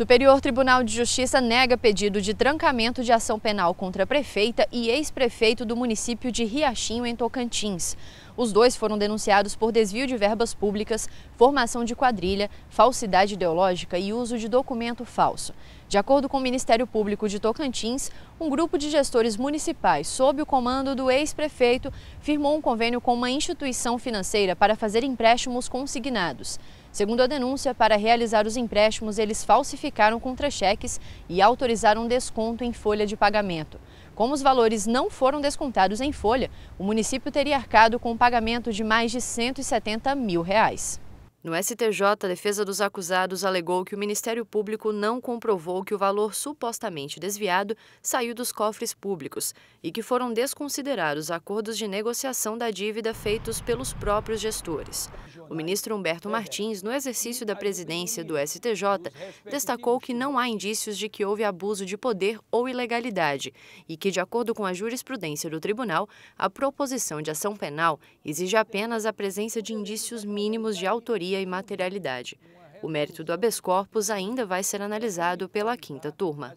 Superior Tribunal de Justiça nega pedido de trancamento de ação penal contra a prefeita e ex-prefeito do município de Riachinho, em Tocantins. Os dois foram denunciados por desvio de verbas públicas, formação de quadrilha, falsidade ideológica e uso de documento falso. De acordo com o Ministério Público de Tocantins, um grupo de gestores municipais, sob o comando do ex-prefeito, firmou um convênio com uma instituição financeira para fazer empréstimos consignados. Segundo a denúncia, para realizar os empréstimos, eles falsificaram contra-cheques e autorizaram desconto em folha de pagamento. Como os valores não foram descontados em folha, o município teria arcado com o pagamento de mais de 170 mil reais. No STJ, a defesa dos acusados alegou que o Ministério Público não comprovou que o valor supostamente desviado saiu dos cofres públicos e que foram desconsiderados acordos de negociação da dívida feitos pelos próprios gestores. O ministro Humberto Martins, no exercício da presidência do STJ, destacou que não há indícios de que houve abuso de poder ou ilegalidade e que, de acordo com a jurisprudência do tribunal, a proposição de ação penal exige apenas a presença de indícios mínimos de autoria e materialidade. O mérito do habeas corpus ainda vai ser analisado pela quinta turma.